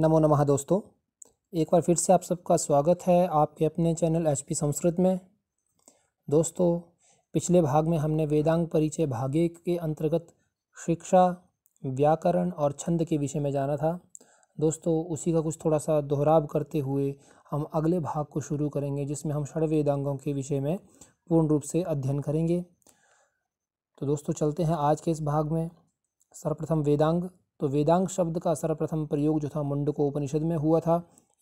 नमो नमः दोस्तों एक बार फिर से आप सबका स्वागत है आपके अपने चैनल एच पी संस्कृत में दोस्तों पिछले भाग में हमने वेदांग परिचय भागे के अंतर्गत शिक्षा व्याकरण और छंद के विषय में जाना था दोस्तों उसी का कुछ थोड़ा सा दोहराव करते हुए हम अगले भाग को शुरू करेंगे जिसमें हम षड वेदांगों के विषय में पूर्ण रूप से अध्ययन करेंगे तो दोस्तों चलते हैं आज के इस भाग में सर्वप्रथम वेदांग तो वेदांग शब्द का सर्वप्रथम प्रयोग जो था मुंडको उपनिषद में हुआ था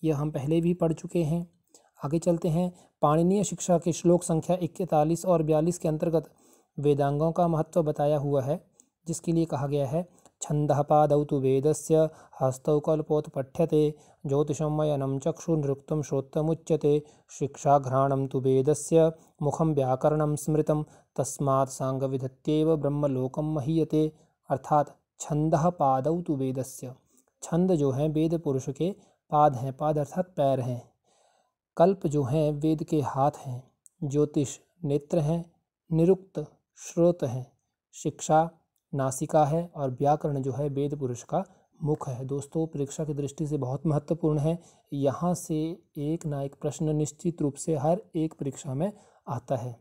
यह हम पहले भी पढ़ चुके हैं आगे चलते हैं पाणनीय शिक्षा के श्लोक संख्या इकतालीस और बयालीस के अंतर्गत वेदांगों का महत्व बताया हुआ है जिसके लिए कहा गया है छंद पादौ तो वेद से हस्तौकल्पोत पठ्यते ज्योतिषमयनम चक्षुनृक्त श्रोतमुच्यते शिक्षाघ्राणम तो वेद से मुखम व्याकरण स्मृत तस्मा सांग विधत्यव ब्रह्मलोकम महीयते अर्थात छंद पादौ तो वेद से छंद जो हैं वेद पुरुष के पाद हैं पाद अर्थात पैर हैं कल्प जो हैं वेद के हाथ हैं ज्योतिष नेत्र हैं निरुक्त श्रोत हैं शिक्षा नासिका है और व्याकरण जो है वेद पुरुष का मुख है दोस्तों परीक्षा की दृष्टि से बहुत महत्वपूर्ण है यहाँ से एक ना एक प्रश्न निश्चित रूप से हर एक परीक्षा में आता है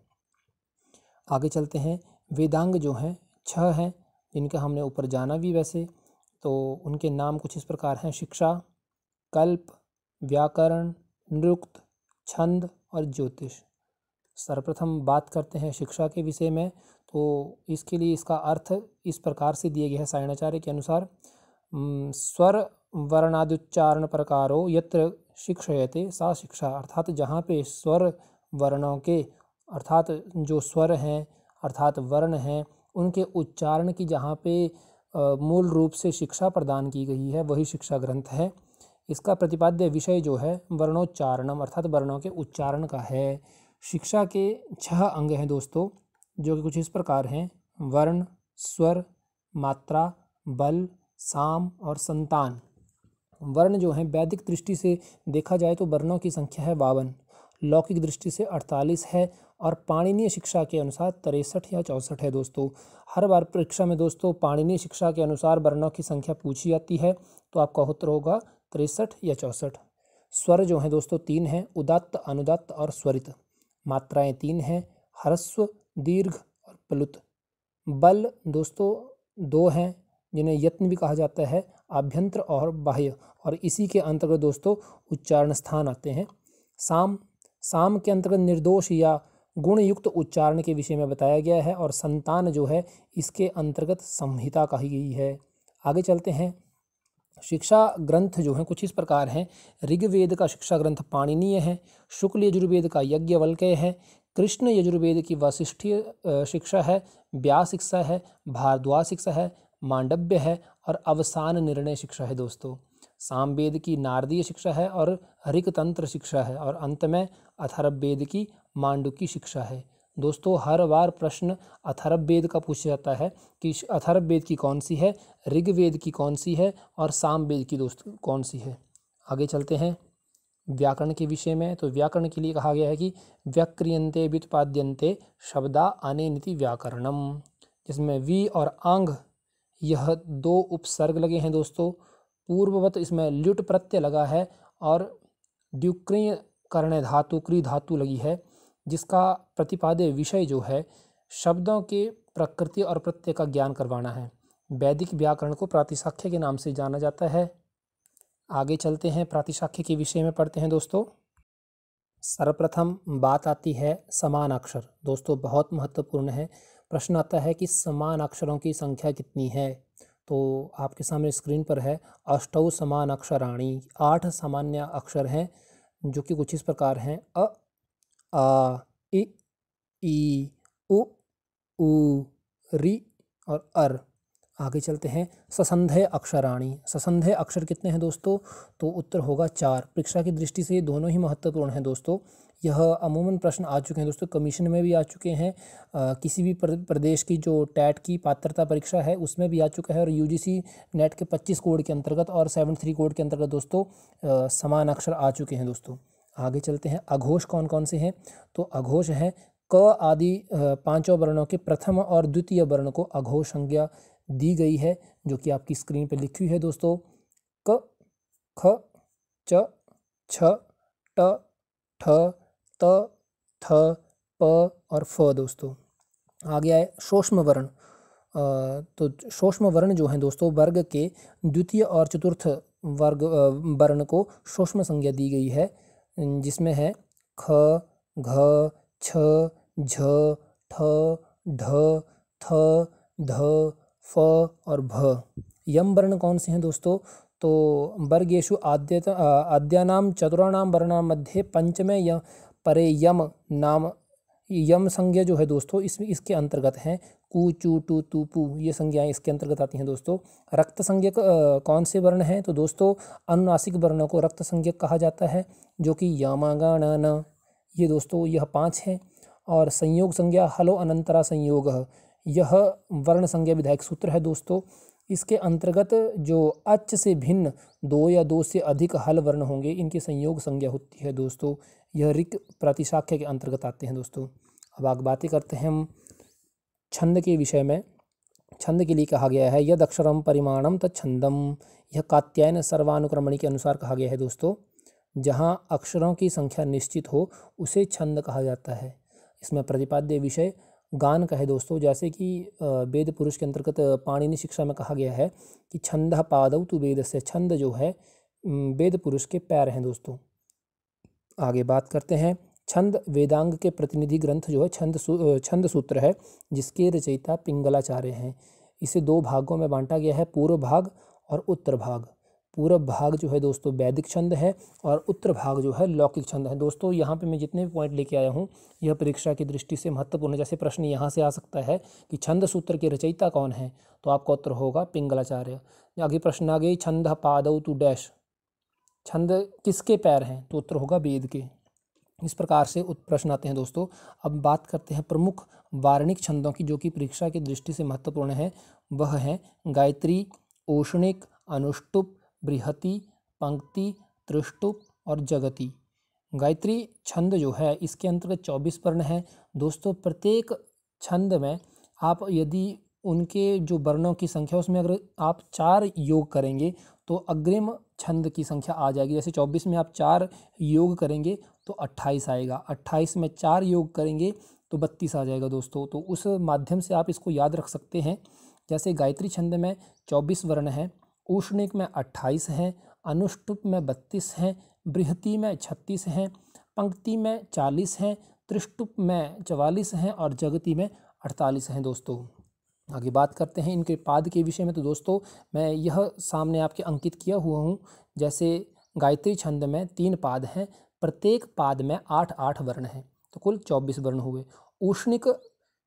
आगे चलते हैं वेदांग जो हैं छह हैं जिनका हमने ऊपर जाना भी वैसे तो उनके नाम कुछ इस प्रकार हैं शिक्षा कल्प व्याकरण नृक्त छंद और ज्योतिष सर्वप्रथम बात करते हैं शिक्षा के विषय में तो इसके लिए इसका अर्थ इस प्रकार से दिए गए है सायणाचार्य के अनुसार स्वर वर्णादुच्चारण प्रकारो यत्र शिक्षयते सा शिक्षा अर्थात जहाँ पे स्वर वर्णों के अर्थात जो स्वर हैं अर्थात वर्ण हैं उनके उच्चारण की जहाँ पे मूल रूप से शिक्षा प्रदान की गई है वही शिक्षा ग्रंथ है इसका प्रतिपाद्य विषय जो है वर्णोच्चारणम अर्थात वर्णों के उच्चारण का है शिक्षा के छह अंग हैं दोस्तों जो कि कुछ इस प्रकार हैं वर्ण स्वर मात्रा बल साम और संतान वर्ण जो हैं वैदिक दृष्टि से देखा जाए तो वर्णों की संख्या है बावन लौकिक दृष्टि से अड़तालीस है और पाणिनीय शिक्षा के अनुसार तिरसठ या चौंसठ है दोस्तों हर बार परीक्षा में दोस्तों पाणिनीय शिक्षा के अनुसार वर्णों की संख्या पूछी जाती है तो आपका उत्तर होगा तिरसठ या चौंसठ स्वर जो हैं दोस्तों तीन हैं उदात्त अनुदात्त और स्वरित मात्राएं तीन हैं हरस्व दीर्घ और प्लुत बल दोस्तों दो हैं जिन्हें यत्न भी कहा जाता है आभ्यंतर और बाह्य और इसी के अंतर्गत दोस्तों उच्चारण स्थान आते हैं साम साम के अंतर्गत निर्दोष या गुणयुक्त उच्चारण के विषय में बताया गया है और संतान जो है इसके अंतर्गत संहिता कही गई है आगे चलते हैं शिक्षा ग्रंथ जो हैं कुछ इस प्रकार हैं ऋग्वेद का शिक्षा ग्रंथ पाणनीय है शुक्ल यजुर्वेद का यज्ञवल्क्य है कृष्ण यजुर्वेद की वशिष्ठीय शिक्षा है व्यास शिक्षा है भारद्वाज शिक्षा है मांडव्य है और अवसान निर्णय शिक्षा है दोस्तों सामवेद की नारदीय शिक्षा है और तंत्र शिक्षा है और अंत में अथर्ववेद की मांडू की शिक्षा है दोस्तों हर बार प्रश्न अथर्व वेद का पूछा जाता है कि अथर्व वेद की कौन सी है ऋग्वेद की कौन सी है और साम वेद की दोस्त कौन सी है आगे चलते हैं व्याकरण के विषय में तो व्याकरण के लिए कहा गया है कि व्यक्रियंते व्युत्पाद्यंते शब्दा नीति व्याकरणम जिसमें वी और आंग यह दो उपसर्ग लगे हैं दोस्तों पूर्ववत इसमें ल्युट प्रत्यय लगा है और द्युक्रिय कर्ण धातु क्री धातु लगी है जिसका प्रतिपाद्य विषय जो है शब्दों के प्रकृति और प्रत्यय का ज्ञान करवाना है वैदिक व्याकरण को प्रातिशाख्य के नाम से जाना जाता है आगे चलते हैं प्रातिशाख्य के विषय में पढ़ते हैं दोस्तों सर्वप्रथम बात आती है समान अक्षर दोस्तों बहुत महत्वपूर्ण है प्रश्न आता है कि समान अक्षरों की संख्या कितनी है तो आपके सामने स्क्रीन पर है अष्टौ समान अक्षराणी आठ सामान्य अक्षर हैं जो कि कुछ इस प्रकार हैं अ आ इ ई उ ऊ री और अर आगे चलते हैं ससंधय अक्षराणी ससंधय अक्षर कितने हैं दोस्तों तो उत्तर होगा चार परीक्षा की दृष्टि से ये दोनों ही महत्वपूर्ण हैं दोस्तों यह अमूमन प्रश्न आ चुके हैं दोस्तों कमीशन में भी आ चुके हैं आ, किसी भी प्रदेश की जो टैट की पात्रता परीक्षा है उसमें भी आ चुका है और यूजीसी नेट के 25 कोड के अंतर्गत और थ्री कोड के अंतर्गत दोस्तों आ, समान अक्षर आ चुके हैं दोस्तों आगे चलते हैं अघोष कौन कौन से हैं तो अघोष है क आदि पांचों वर्णों के प्रथम और द्वितीय वर्ण को अघोष संज्ञा दी गई है जो कि आपकी स्क्रीन पर लिखी हुई है दोस्तों क ख च छ ट ठ त थ प और फ दोस्तों आ गया है सूक्ष्म वर्ण तो सूक्ष्म वर्ण जो हैं दोस्तों वर्ग के द्वितीय और चतुर्थ वर्ग वर्ण को सूक्ष्म संज्ञा दी गई है जिसमें है ख घ छ झ ठ ढ थ ध फ और भ यम वर्ण कौन से हैं दोस्तों तो वर्गेशु आद्यत आद्यानाम चतुराणाम वर्णाम मध्ये पंचमे य परे यम नाम यम संज्ञा जो है दोस्तों इसमें इसके अंतर्गत हैं कू चू टू तू पू ये संज्ञाएं इसके अंतर्गत आती हैं दोस्तों रक्त संज्ञक कौन से वर्ण हैं तो दोस्तों अनुनासिक वर्णों को रक्त संज्ञक कहा जाता है जो कि यामागा न ये दोस्तों यह पाँच हैं और संयोग संज्ञा हलो अनंतरा संयोग यह वर्ण संज्ञा विधायक सूत्र है दोस्तों इसके अंतर्गत जो अच से भिन्न दो या दो से अधिक हल वर्ण होंगे इनकी संयोग संज्ञा होती है दोस्तों यह रिक प्रतिशाख्य के अंतर्गत आते हैं दोस्तों अब आग बातें करते हैं हम छंद के विषय में छंद के लिए कहा गया है यद अक्षरम परिमाणम छंदम यह कात्यायन सर्वानुक्रमणी के अनुसार कहा गया है दोस्तों जहाँ अक्षरों की संख्या निश्चित हो उसे छंद कहा जाता है इसमें प्रतिपाद्य विषय गान का है दोस्तों जैसे कि वेद पुरुष के अंतर्गत पाणिनि शिक्षा में कहा गया है कि छंद पादव तु वेद से छंद जो है वेद पुरुष के पैर हैं दोस्तों आगे बात करते हैं छंद वेदांग के प्रतिनिधि ग्रंथ जो है छंद सु, छंद सूत्र है जिसके रचयिता पिंगलाचार्य हैं इसे दो भागों में बांटा गया है पूर्व भाग और उत्तर भाग पूरब भाग जो है दोस्तों वैदिक छंद है और उत्तर भाग जो है लौकिक छंद है दोस्तों यहाँ पे मैं जितने भी पॉइंट लेके आया हूँ यह परीक्षा की दृष्टि से महत्वपूर्ण जैसे प्रश्न यहाँ से आ सकता है कि छंद सूत्र के रचयिता कौन है तो आपका उत्तर होगा पिंगलाचार्य आगे प्रश्न आ गई छंद पादव टू डैश छंद किसके पैर हैं तो उत्तर होगा वेद के इस प्रकार से प्रश्न आते हैं दोस्तों अब बात करते हैं प्रमुख वारणिक छंदों की जो कि परीक्षा की दृष्टि से महत्वपूर्ण है वह हैं गायत्री औष्णिक अनुष्टुप बृहति पंक्ति त्रिष्टुप और जगति गायत्री छंद जो है इसके अंतर्गत चौबीस वर्ण है दोस्तों प्रत्येक छंद में आप यदि उनके जो वर्णों की संख्या उसमें अगर आप चार योग करेंगे तो अग्रिम छंद की संख्या आ जाएगी जैसे चौबीस में आप चार योग करेंगे तो अट्ठाईस आएगा अट्ठाईस में चार योग करेंगे तो बत्तीस आ जाएगा दोस्तों तो उस माध्यम से आप इसको याद रख सकते हैं जैसे गायत्री छंद में चौबीस वर्ण हैं ऊष्णिक में अट्ठाईस हैं अनुष्टुप में बत्तीस हैं बृहति में छत्तीस हैं पंक्ति में चालीस हैं त्रिष्टुप में चवालीस हैं और जगति में अड़तालीस हैं दोस्तों आगे बात करते हैं इनके पाद के विषय में तो दोस्तों मैं यह सामने आपके अंकित किया हुआ हूँ जैसे गायत्री छंद में तीन पाद हैं प्रत्येक पाद में आठ आठ वर्ण हैं तो कुल चौबीस वर्ण हुए ऊष्णिक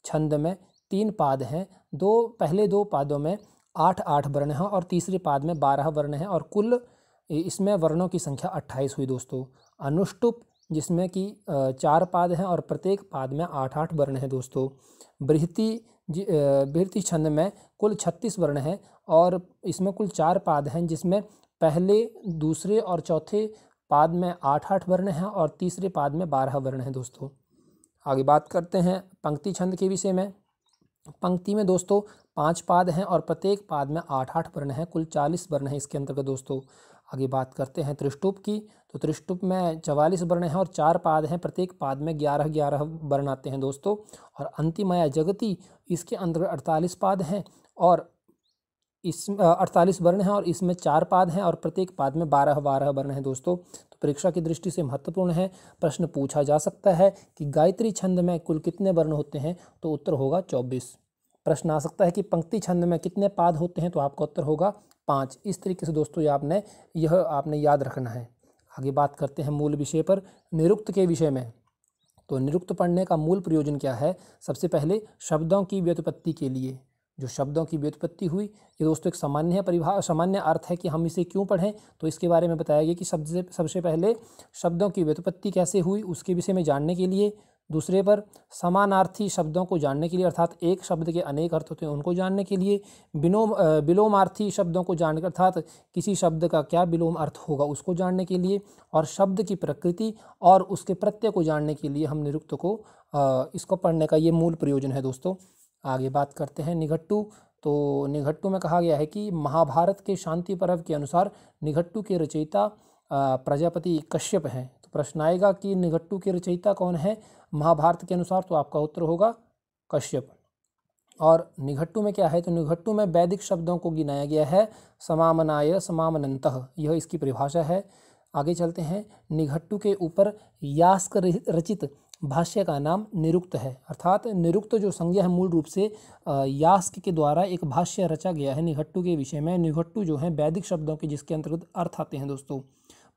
छंद में तीन पाद हैं दो पहले दो पादों में आठ आठ वर्ण हैं और तीसरे पाद में बारह वर्ण हैं और कुल इसमें वर्णों की संख्या अट्ठाईस हुई दोस्तों अनुष्टुप जिसमें कि चार पाद हैं और प्रत्येक पाद में आठ आठ वर्ण हैं दोस्तों बृहति बृहति छंद में कुल छत्तीस वर्ण हैं और इसमें कुल चार पाद हैं जिसमें पहले दूसरे और चौथे पाद में आठ आठ वर्ण हैं और तीसरे पाद में बारह वर्ण हैं दोस्तों आगे बात करते हैं पंक्ति छंद के विषय में पंक्ति में दोस्तों पाँच पाद हैं और प्रत्येक पाद में आठ आठ वर्ण हैं कुल चालीस वर्ण हैं इसके अंतर्गत दोस्तों आगे बात करते हैं त्रिष्टुप की तो त्रिष्टुप में चवालीस वर्ण हैं और चार पाद हैं प्रत्येक पाद में ग्यारह ग्यारह वर्ण आते हैं दोस्तों और अंतिम आया जगति इसके अंतर्गत अड़तालीस पाद हैं और इस अड़तालीस वर्ण हैं और इसमें चार पाद हैं और प्रत्येक पाद में बारह बारह वर्ण हैं दोस्तों तो परीक्षा की दृष्टि से महत्वपूर्ण है प्रश्न पूछा जा सकता है कि गायत्री छंद में कुल कितने वर्ण होते हैं तो उत्तर होगा चौबीस प्रश्न आ सकता है कि पंक्ति छंद में कितने पाद होते हैं तो आपका उत्तर होगा पाँच इस तरीके से दोस्तों आपने यह आपने याद रखना है आगे बात करते हैं मूल विषय पर निरुक्त के विषय में तो निरुक्त पढ़ने का मूल प्रयोजन क्या है सबसे पहले शब्दों की व्युत्पत्ति के लिए जो शब्दों की व्युत्पत्ति हुई ये दोस्तों एक सामान्य परिभा सामान्य अर्थ है कि हम इसे क्यों पढ़ें तो इसके बारे में बताया गया कि सबसे सबसे पहले शब्दों की व्युत्पत्ति कैसे हुई उसके विषय में जानने के लिए दूसरे पर समानार्थी शब्दों को जानने के लिए अर्थात एक शब्द के अनेक अर्थ होते हैं उनको जानने के लिए विनोम विलोमार्थी शब्दों को जानकर अर्थात किसी शब्द का क्या विलोम अर्थ होगा उसको जानने के लिए और शब्द की प्रकृति और उसके प्रत्यय को जानने के लिए हम निरुक्त को इसको पढ़ने का ये मूल प्रयोजन है दोस्तों आगे बात करते हैं निघट्टू तो निघट्टू में कहा गया है कि महाभारत के शांति पर्व के अनुसार निघट्टू के रचयिता प्रजापति कश्यप हैं प्रश्न आएगा कि निघट्टू के रचयिता कौन है महाभारत के अनुसार तो आपका उत्तर होगा कश्यप और निघट्टू में क्या है तो निघट्टू में वैदिक शब्दों को गिनाया गया है समामनाय समामनंत यह इसकी परिभाषा है आगे चलते हैं निघट्टू के ऊपर यास्क रचित भाष्य का नाम निरुक्त है अर्थात निरुक्त जो संज्ञा है मूल रूप से यास्क के द्वारा एक भाष्य रचा गया है निघट्टू के विषय में निघट्टू जो है वैदिक शब्दों के जिसके अंतर्गत अर्थ आते हैं दोस्तों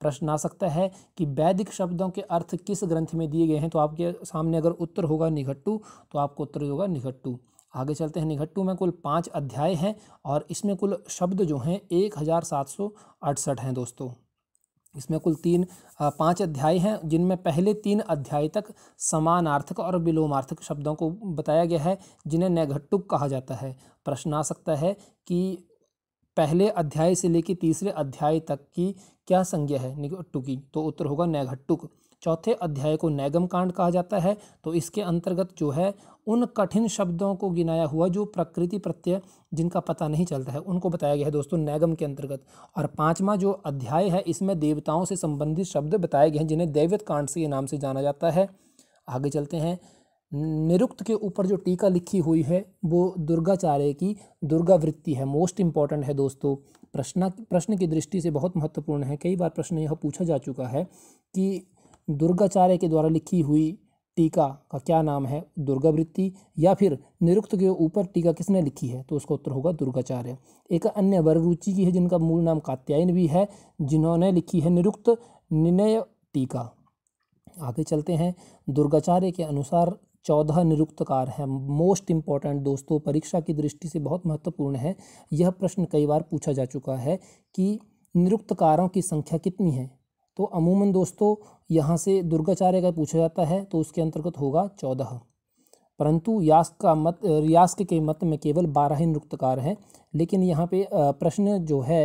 प्रश्न आ सकता है कि वैदिक शब्दों के अर्थ किस ग्रंथ में दिए गए हैं तो आपके सामने अगर उत्तर होगा निघट्टू तो आपको उत्तर होगा निघट्टू आगे चलते हैं निघट्टू में कुल पाँच अध्याय हैं और इसमें कुल शब्द जो हैं एक हज़ार सात सौ अड़सठ हैं दोस्तों इसमें कुल तीन पांच अध्याय हैं जिनमें पहले तीन अध्याय तक समानार्थक और विलोमार्थक शब्दों को बताया गया है जिन्हें नैघट्टुक कहा जाता है प्रश्न आ सकता है कि पहले अध्याय से लेकर तीसरे अध्याय तक की क्या संज्ञा है निगट्टु की तो उत्तर होगा नैघट्टुक चौथे अध्याय को नैगम कांड कहा जाता है तो इसके अंतर्गत जो है उन कठिन शब्दों को गिनाया हुआ जो प्रकृति प्रत्यय जिनका पता नहीं चलता है उनको बताया गया है दोस्तों नैगम के अंतर्गत और पांचवा जो अध्याय है इसमें देवताओं से संबंधित शब्द बताए गए हैं जिन्हें दैवत कांड से नाम से जाना जाता है आगे चलते हैं निरुक्त के ऊपर जो टीका लिखी हुई है वो दुर्गाचार्य की दुर्गा वृत्ति है मोस्ट इम्पॉर्टेंट है दोस्तों प्रश्न प्रश्न की दृष्टि से बहुत महत्वपूर्ण है कई बार प्रश्न यह पूछा जा चुका है कि दुर्गाचार्य के द्वारा लिखी हुई टीका का क्या नाम है दुर्गा वृत्ति या फिर निरुक्त के ऊपर टीका किसने लिखी है तो उसका उत्तर होगा दुर्गाचार्य एक अन्य वररुचि की है जिनका मूल नाम कात्यायन भी है जिन्होंने लिखी है निरुक्त निनय टीका आगे चलते हैं दुर्गाचार्य के अनुसार चौदह निरुक्तकार हैं मोस्ट इम्पॉर्टेंट दोस्तों परीक्षा की दृष्टि से बहुत महत्वपूर्ण है यह प्रश्न कई बार पूछा जा चुका है कि निरुक्तकारों की संख्या कितनी है तो अमूमन दोस्तों यहाँ से दुर्गाचार्य का पूछा जाता है तो उसके अंतर्गत होगा चौदह परंतु यास्क का मत यास्क के मत में केवल बारह ही निरुक्तकार हैं लेकिन यहाँ पे प्रश्न जो है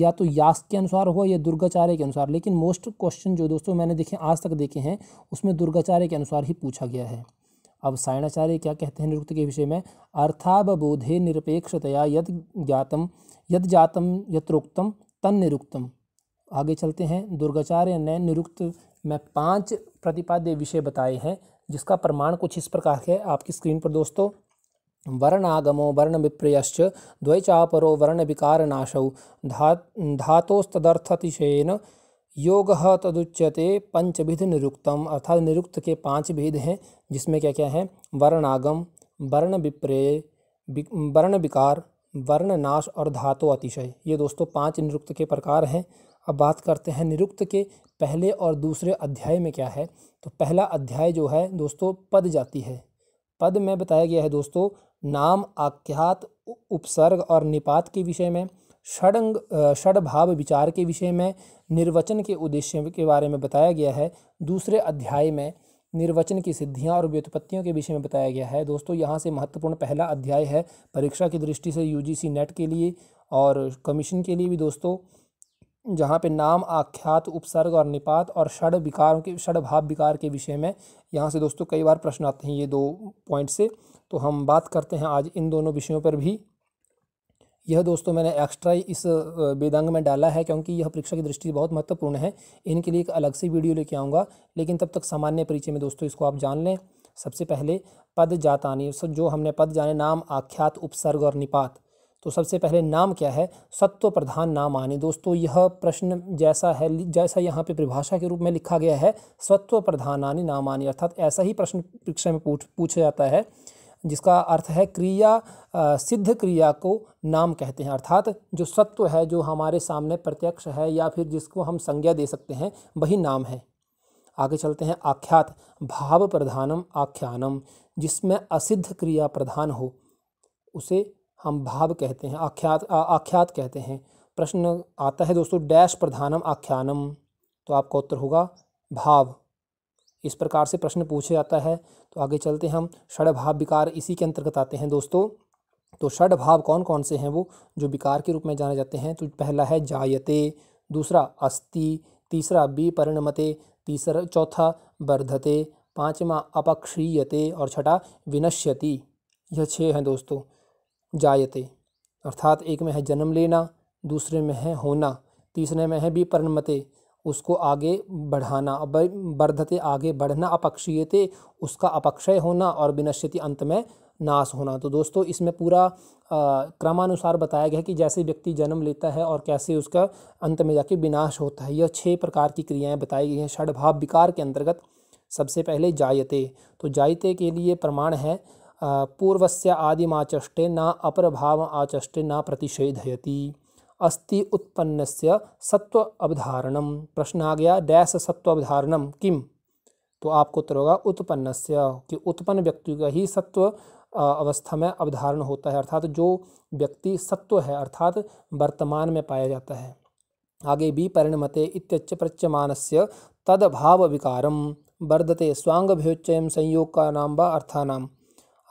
या तो यास्क के अनुसार हो या दुर्गाचार्य के अनुसार लेकिन मोस्ट क्वेश्चन जो दोस्तों मैंने देखे आज तक देखे हैं उसमें दुर्गाचार्य के अनुसार ही पूछा गया है अब सायणाचार्य क्या कहते हैं निरुक्त के विषय में अर्थावबोधे निरपेक्षतया यद ज्ञातम यद जातम यत्रोक्तम तन निरुक्तम आगे चलते हैं दुर्गाचार्य ने निरुक्त में पांच प्रतिपाद्य विषय बताए हैं जिसका प्रमाण कुछ इस प्रकार है आपकी स्क्रीन पर दोस्तों वर्ण आगमो वर्ण विप्रयश्च द्वैचापरो वर्ण विकारनाशौ धा धातोस्तदर्थतिशयन योग तदुच्यते पंचभिध निरुक्तम अर्थात निरुक्त के पांच भेद हैं जिसमें क्या क्या है वर्णागम वर्ण विप्रेय वर्ण विकार वर्ण नाश और धातु अतिशय ये दोस्तों पांच निरुक्त के प्रकार हैं अब बात करते हैं निरुक्त के पहले और दूसरे अध्याय में क्या है तो पहला अध्याय जो है दोस्तों पद जाति है पद में बताया गया है दोस्तों नाम आख्यात उपसर्ग और निपात के विषय में षडंग भाव विचार के विषय में निर्वचन के उद्देश्य के बारे में बताया गया है दूसरे अध्याय में निर्वचन की सिद्धियां और व्युत्पत्तियों के विषय में बताया गया है दोस्तों यहाँ से महत्वपूर्ण पहला अध्याय है परीक्षा की दृष्टि से यूजीसी नेट के लिए और कमीशन के लिए भी दोस्तों जहाँ पे नाम आख्यात उपसर्ग और निपात और षड विकारों के षड भाव विकार के विषय में यहाँ से दोस्तों कई बार प्रश्न आते हैं ये दो पॉइंट से तो हम बात करते हैं आज इन दोनों विषयों पर भी यह दोस्तों मैंने एक्स्ट्रा इस वेदांग में डाला है क्योंकि यह परीक्षा की दृष्टि से बहुत महत्वपूर्ण है इनके लिए एक अलग से वीडियो लेके आऊँगा लेकिन तब तक सामान्य परिचय में दोस्तों इसको आप जान लें सबसे पहले पद जातानी जो हमने पद जाने नाम आख्यात उपसर्ग और निपात तो सबसे पहले नाम क्या है सत्व प्रधान नाम आने दोस्तों यह प्रश्न जैसा है जैसा यहाँ पे परिभाषा के रूप में लिखा गया है सत्व प्रधान आने नाम आने अर्थात ऐसा ही प्रश्न परीक्षा में पूछ पूछा जाता है जिसका अर्थ है क्रिया सिद्ध क्रिया को नाम कहते हैं अर्थात जो सत्व है जो हमारे सामने प्रत्यक्ष है या फिर जिसको हम संज्ञा दे सकते हैं वही नाम है आगे चलते हैं आख्यात भाव प्रधानम आख्यानम जिसमें असिद्ध क्रिया प्रधान हो उसे हम भाव कहते हैं आख्यात आ, आख्यात कहते हैं प्रश्न आता है दोस्तों डैश प्रधानम आख्यानम तो आपका उत्तर होगा भाव इस प्रकार से प्रश्न पूछा जाता है तो आगे चलते हम षडभाव विकार इसी के अंतर्गत आते हैं दोस्तों तो षड भाव कौन कौन से हैं वो जो विकार के रूप में जाने जाते हैं तो पहला है जायते दूसरा अस्ति तीसरा विपरिणमते तीसरा चौथा वर्धते पाँचवा अपक्षीयते और छठा विनश्यति यह छः हैं दोस्तों जायते अर्थात एक में है जन्म लेना दूसरे में है होना तीसरे में है विपरिणमते उसको आगे बढ़ाना वर्धते आगे बढ़ना अपक्षीयते उसका अपक्षय होना और विनश्यति अंत में नाश होना तो दोस्तों इसमें पूरा क्रमानुसार बताया गया है कि जैसे व्यक्ति जन्म लेता है और कैसे उसका अंत में जाके विनाश होता है यह छह प्रकार की क्रियाएं बताई गई हैं षडभाव विकार के अंतर्गत सबसे पहले जायते तो जायते के लिए प्रमाण है पूर्वस्य आदिमाचष्टे ना अपर भाव आचष्टे ना प्रतिषेधयती अस्ति उत्पन्न से सत्व अवधारणम प्रश्न आ गया डैश सत्व अवधारणम किम तो आपको उत्तर होगा उत्पन्न से कि उत्पन्न व्यक्ति का ही सत्व अवस्था में अवधारण होता है अर्थात जो व्यक्ति सत्व है अर्थात वर्तमान में पाया जाता है आगे भी परिणमते इत्यच्च प्रच्यमान से तदभाव विकारम वर्धते स्वांग भ्योच्चय संयोग का नाम व अर्थानाम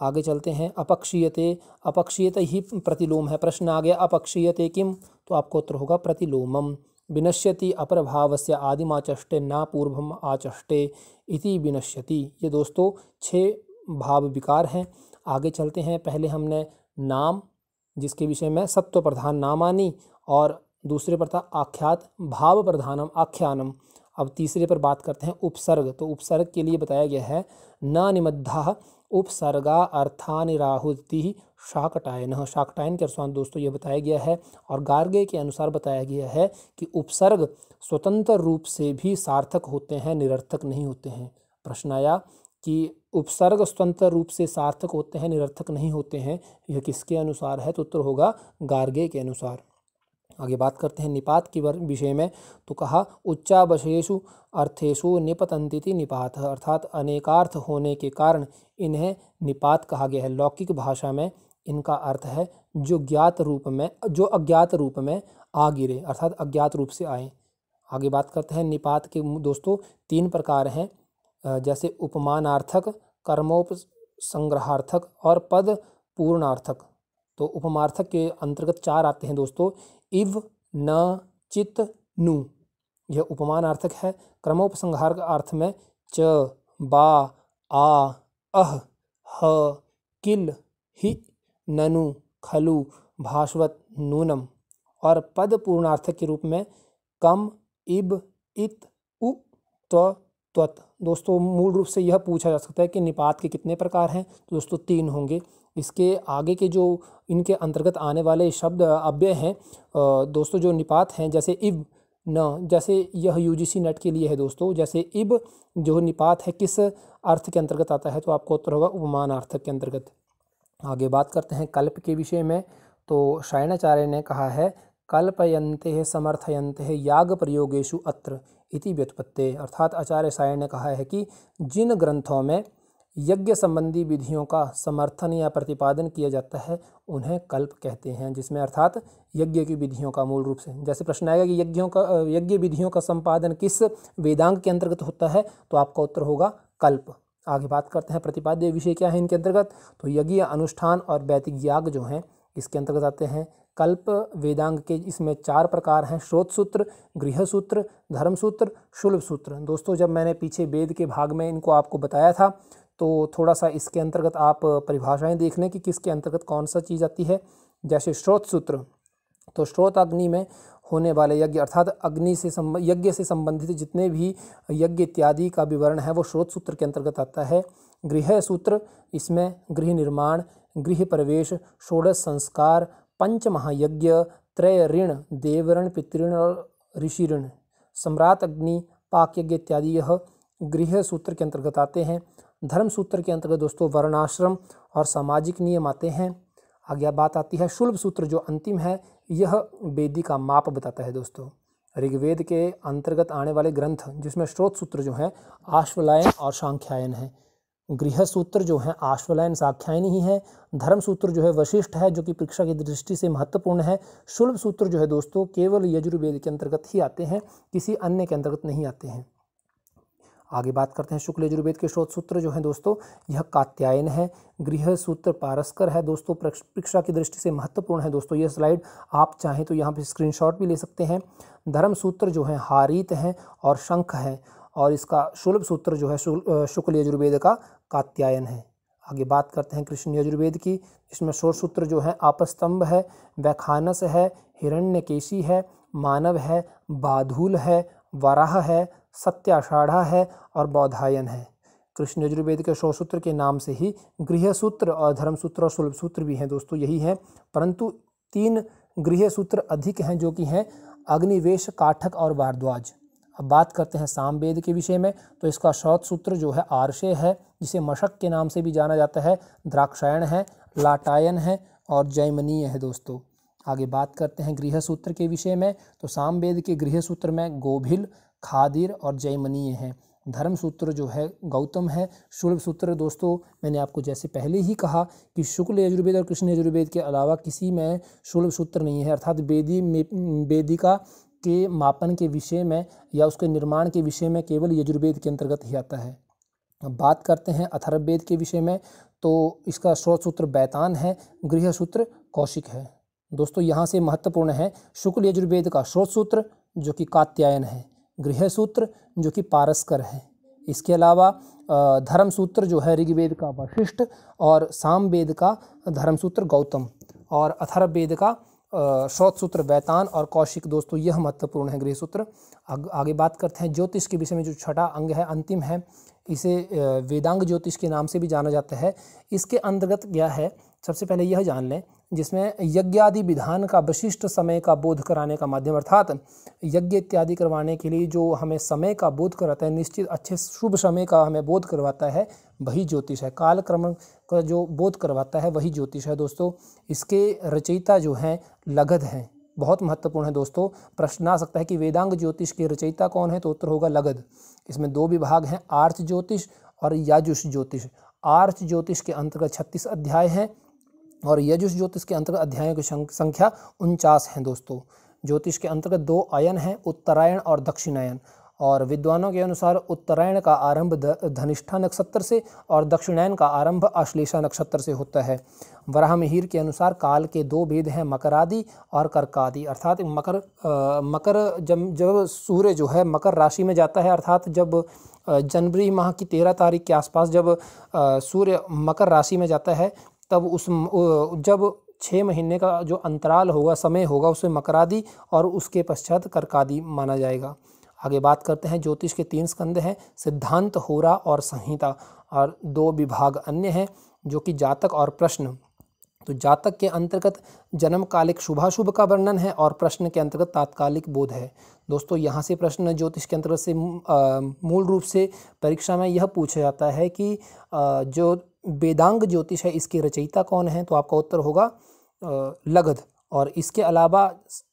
आगे चलते हैं अपक्षीयते अपक्षीयते ही प्रतिलोम है प्रश्न आ गया अपक्षीयते किम तो आपको उत्तर होगा प्रतिलोमम विनश्यति अप्रभाव से आदिमाचष्टे ना पूर्वम आचष्टे इति विनश्यति ये दोस्तों छः भाव विकार हैं आगे चलते हैं पहले हमने नाम जिसके विषय में सत्व प्रधान नामानी और दूसरे पर था आख्यात भाव प्रधानम आख्यानम अब तीसरे पर बात करते हैं उपसर्ग तो उपसर्ग के लिए बताया गया है न निमद्धा उपसर्गा अर्थान राहुति शाकटायन शाकटायन के अनुसार दोस्तों ये बताया गया है और गार्गे के अनुसार बताया गया है कि उपसर्ग स्वतंत्र रूप से भी सार्थक होते हैं निरर्थक नहीं होते हैं प्रश्न आया कि उपसर्ग स्वतंत्र रूप से सार्थक होते हैं निरर्थक नहीं होते हैं यह किसके अनुसार है तो उत्तर होगा गार्गे के अनुसार आगे बात करते हैं निपात के विषय में तो कहा उच्चावशेषु अर्थेशु निपतंतिति निपात अर्थात अनेकार्थ होने के कारण इन्हें निपात कहा गया है लौकिक भाषा में इनका अर्थ है जो ज्ञात रूप में जो अज्ञात रूप में आ गिरे अर्थात अज्ञात रूप से आए आगे बात करते हैं निपात के दोस्तों तीन प्रकार हैं जैसे उपमानार्थक कर्मोप संग्रहार्थक और पद पूर्णार्थक तो उपमार्थक के अंतर्गत चार आते हैं दोस्तों इव न चित नु यह उपमानार्थक है क्रमोपसंहार अर्थ में च बा आ अह ह किल हि ननु खलु भाषवत नूनम और पद पूर्णार्थक के रूप में कम इब इत उ त्व त्वत दोस्तों मूल रूप से यह पूछा जा सकता है कि निपात के कितने प्रकार हैं तो दोस्तों तीन होंगे इसके आगे के जो इनके अंतर्गत आने वाले शब्द अव्यय हैं दोस्तों जो निपात हैं जैसे इब न जैसे यह यूजीसी नेट के लिए है दोस्तों जैसे इब जो निपात है किस अर्थ के अंतर्गत आता है तो आपको उत्तर होगा उपमान अर्थ के अंतर्गत आगे बात करते हैं कल्प के विषय में तो शायणाचार्य ने कहा है कल्पयंते समर्थयंते याग प्रयोगेशु अत्र इति व्युत्पत्ति अर्थात आचार्य सायण ने कहा है कि जिन ग्रंथों में यज्ञ संबंधी विधियों का समर्थन या प्रतिपादन किया जाता है उन्हें कल्प कहते हैं जिसमें अर्थात यज्ञ की विधियों का मूल रूप से जैसे प्रश्न आएगा कि यज्ञों का यज्ञ विधियों का संपादन किस वेदांग के अंतर्गत होता है तो आपका उत्तर होगा कल्प आगे बात करते हैं प्रतिपाद्य विषय क्या है इनके अंतर्गत तो यज्ञ अनुष्ठान और वैदिक याग जो हैं इसके अंतर्गत आते हैं कल्प वेदांग के इसमें चार प्रकार हैं श्रोत सूत्र गृह सूत्र धर्म सूत्र शुल्भ सूत्र दोस्तों जब मैंने पीछे वेद के भाग में इनको आपको बताया था तो थोड़ा सा इसके अंतर्गत आप परिभाषाएं देख लें कि किसके अंतर्गत कौन सा चीज़ आती है जैसे स्रोत सूत्र तो स्रोत अग्नि में होने वाले यज्ञ अर्थात अग्नि से यज्ञ से संबंधित जितने भी यज्ञ इत्यादि का विवरण है वो स्रोत सूत्र के अंतर्गत आता है गृह सूत्र इसमें गृह निर्माण गृह प्रवेश षोडश संस्कार पंच महायज्ञ त्रय ऋण देवऋण पितृण और ऋषि ऋण सम्राट अग्नि पाक यज्ञ इत्यादि यह गृह सूत्र के अंतर्गत आते हैं धर्म सूत्र के अंतर्गत दोस्तों वर्णाश्रम और सामाजिक नियम आते हैं आगे बात आती है शुल्भ सूत्र जो अंतिम है यह वेदी का माप बताता है दोस्तों ऋग्वेद के अंतर्गत आने वाले ग्रंथ जिसमें स्रोत सूत्र जो हैं आश्वलायन और सांख्यायन है गृह सूत्र जो हैं आश्वलायन साख्यायन ही है धर्म सूत्र जो है वशिष्ठ है जो कि परीक्षा की दृष्टि से महत्वपूर्ण है शुल्भ सूत्र जो है दोस्तों केवल यजुर्वेद के अंतर्गत ही आते हैं किसी अन्य के अंतर्गत नहीं आते हैं आगे बात करते हैं शुक्ल यजुर्वेद के शोध सूत्र जो है दोस्तों यह कात्यायन है गृह सूत्र पारस्कर है दोस्तों परीक्षा की दृष्टि से महत्वपूर्ण है दोस्तों यह स्लाइड आप चाहें तो यहाँ पर स्क्रीन भी ले सकते हैं धर्म सूत्र जो है हारीत हैं और शंख हैं और इसका शुल्भ सूत्र जो है शुक्ल यजुर्वेद का कात्यायन है आगे बात करते हैं कृष्ण यजुर्वेद की इसमें शोर सूत्र जो है आपस्तंभ है वैखानस है हिरण्यकेशी है मानव है बाधूल है वराह है सत्याषाढ़ा है और बौधायन है कृष्ण यजुर्वेद के शोसूत्र के नाम से ही गृह सूत्र और धर्म सूत्र और सुलभ सूत्र भी हैं दोस्तों यही हैं परंतु तीन गृह सूत्र अधिक हैं जो कि हैं अग्निवेश काठक और भारद्वाज अब बात करते हैं सामवेद के विषय में तो इसका शौत सूत्र जो है आर्षे है जिसे मशक के नाम से भी जाना जाता है द्राक्षायण है लाटायन है और जैमनीय है दोस्तों आगे बात करते हैं गृह सूत्र के विषय में तो सामवेद के गृह सूत्र में गोभिल खादिर और जयमनीय हैं धर्म सूत्र जो है गौतम है शुल्ब सूत्र दोस्तों मैंने आपको जैसे पहले ही कहा कि शुक्ल यजुर्वेद और कृष्ण यजुर्वेद के अलावा किसी में शुल्ब सूत्र नहीं है अर्थात वेदी वेदिका के मापन के विषय में या उसके निर्माण के विषय में केवल यजुर्वेद के अंतर्गत ही आता है बात करते हैं अथर्ववेद के विषय में तो इसका स्रोत सूत्र बैतान है गृह सूत्र कौशिक है दोस्तों यहाँ से महत्वपूर्ण है शुक्ल यजुर्वेद का स्रोत सूत्र जो कि कात्यायन है गृह सूत्र जो कि पारस्कर है इसके अलावा धर्म सूत्र जो है ऋग्वेद का वशिष्ठ और साम वेद का धर्म सूत्र गौतम और अथर्व वेद का श्रोत सूत्र वैतान और कौशिक दोस्तों यह महत्वपूर्ण है गृह सूत्र आगे बात करते हैं ज्योतिष के विषय में जो छठा अंग है अंतिम है इसे वेदांग ज्योतिष के नाम से भी जाना जाता है इसके अंतर्गत क्या है सबसे पहले यह जान लें जिसमें यज्ञ आदि विधान का विशिष्ट समय का बोध कराने का माध्यम अर्थात यज्ञ इत्यादि करवाने के लिए जो हमें समय का बोध कराता है निश्चित अच्छे शुभ समय का हमें बोध करवाता है वही ज्योतिष है काल क्रम का जो बोध करवाता है वही ज्योतिष है दोस्तों इसके रचयिता जो हैं लगध हैं बहुत महत्वपूर्ण है दोस्तों प्रश्न आ सकता है कि वेदांग ज्योतिष के रचयिता कौन है तो उत्तर होगा लगद इसमें दो विभाग हैं आर्च ज्योतिष और याजुष ज्योतिष आर्च ज्योतिष के अंतर्गत छत्तीस अध्याय हैं और यजुष ज्योतिष के अंतर्गत अध्यायों की संख्या उनचास हैं दोस्तों ज्योतिष के अंतर्गत दो आयन हैं उत्तरायण और दक्षिणायन और विद्वानों के अनुसार उत्तरायण का आरंभ धनिष्ठा नक्षत्र से और दक्षिणायन का आरंभ आश्लेषा नक्षत्र से होता है वराह मिहिर के अनुसार काल के दो भेद हैं मकरादि और कर्कादि अर्थात मकर आ, मकर जब जब सूर्य जो है मकर राशि में जाता है अर्थात जब जनवरी माह की तेरह तारीख के आसपास जब सूर्य मकर राशि में जाता है तब उस जब छः महीने का जो अंतराल होगा समय होगा उसे मकरादि और उसके पश्चात कर्कादि माना जाएगा आगे बात करते हैं ज्योतिष के तीन स्कंद हैं सिद्धांत होरा और संहिता और दो विभाग अन्य हैं जो कि जातक और प्रश्न तो जातक के अंतर्गत जन्मकालिक शुभाशुभ का वर्णन है और प्रश्न के अंतर्गत तात्कालिक बोध है दोस्तों यहाँ से प्रश्न ज्योतिष के अंतर्गत से मूल रूप से परीक्षा में यह पूछा जाता है कि जो वेदांग ज्योतिष है इसकी रचयिता कौन है तो आपका उत्तर होगा लगध और इसके अलावा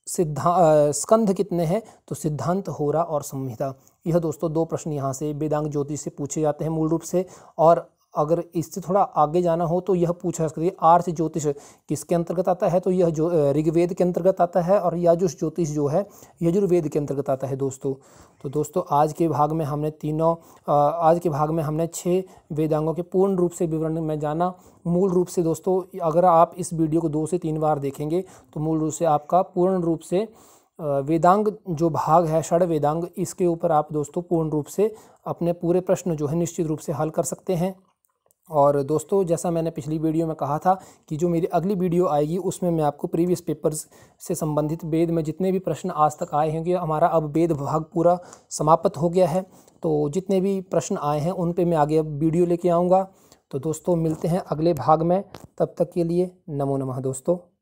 सिद्धा स्कंध कितने हैं तो सिद्धांत होरा और संहिता यह दोस्तों दो प्रश्न यहाँ से वेदांग ज्योतिष से पूछे जाते हैं मूल रूप से और अगर इससे थोड़ा आगे जाना हो तो यह पूछा है आर्थ ज्योतिष किसके अंतर्गत आता है तो यह जो ऋग्वेद के अंतर्गत आता है और जो ज्योतिष जो है यजुर्वेद के अंतर्गत आता है दोस्तों तो दोस्तों आज के भाग में हमने तीनों आज के भाग में हमने छः वेदांगों के पूर्ण रूप से विवरण में जाना मूल रूप से दोस्तों अगर आप इस वीडियो को दो से तीन बार देखेंगे तो मूल रूप से आपका पूर्ण रूप से वेदांग जो भाग है षड वेदांग इसके ऊपर आप दोस्तों पूर्ण रूप से अपने पूरे प्रश्न जो है निश्चित रूप से हल कर सकते हैं और दोस्तों जैसा मैंने पिछली वीडियो में कहा था कि जो मेरी अगली वीडियो आएगी उसमें मैं आपको प्रीवियस पेपर्स से संबंधित वेद में जितने भी प्रश्न आज तक आए हैं कि हमारा अब वेद भाग पूरा समाप्त हो गया है तो जितने भी प्रश्न आए हैं उन पे मैं आगे अब वीडियो लेके आऊँगा तो दोस्तों मिलते हैं अगले भाग में तब तक के लिए नमो नमः दोस्तों